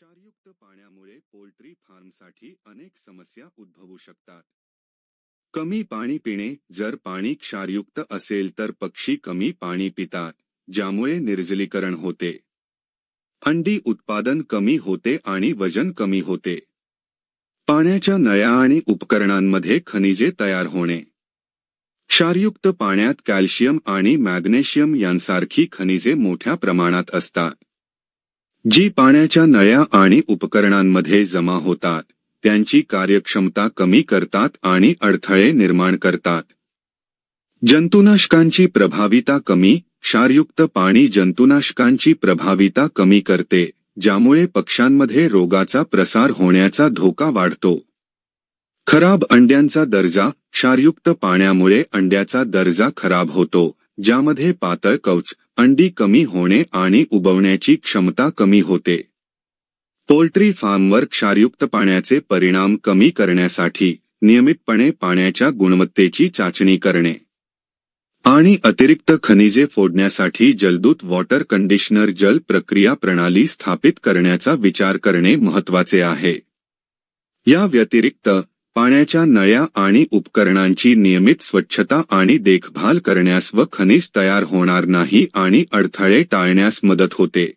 क्षारयुक्त पाण्यामुळे पोल्ट्री फार्मसाठी अनेक समस्या उद्भवू शकतात कमी पाणी पिणे जर पाणी क्षारयुक्त असेल तर पक्षी कमी पाणी पितात ज्यामुळे निर्जलीकरण होते अंडी उत्पादन कमी होते आणि वजन कमी होते पाण्याच्या नळ्या आणि उपकरणांमध्ये खनिजे तयार होणे क्षारयुक्त पाण्यात कॅल्शियम आणि मॅग्नेशियम यांसारखी खनिजे मोठ्या प्रमाणात असतात जी पाण्याच्या नळ्या आणि उपकरणांमध्ये जमा होतात त्यांची कार्यक्षमता कमी करतात आणि अडथळे निर्माण करतात जंतुनाशकांची प्रभाविता कमी क्षारयुक्त पाणी जंतुनाशकांची प्रभाविता कमी करते ज्यामुळे पक्ष्यांमध्ये रोगाचा प्रसार होण्याचा धोका वाढतो खराब अंड्यांचा दर्जा क्षारयुक्त पाण्यामुळे अंड्याचा दर्जा खराब होतो ज्यामध्ये पातळ कवच अंडी कमी होणे आणि उबवण्याची क्षमता कमी होते पोल्ट्री फार्मवर क्षारयुक्त पाण्याचे परिणाम कमी करण्यासाठी नियमितपणे पाण्याच्या गुणवत्तेची चाचणी करणे आणि अतिरिक्त खनिजे फोडण्यासाठी जलदूत वॉटर कंडिशनर जल प्रक्रिया प्रणाली स्थापित करण्याचा विचार करणे महत्वाचे आहे या व्यतिरिक्त पाण्याच्या नळ्या आणि उपकरणांची नियमित स्वच्छता आणि देखभाल करण्यास व खनिज तयार होणार नाही आणि अडथळे टाळण्यास मदत होते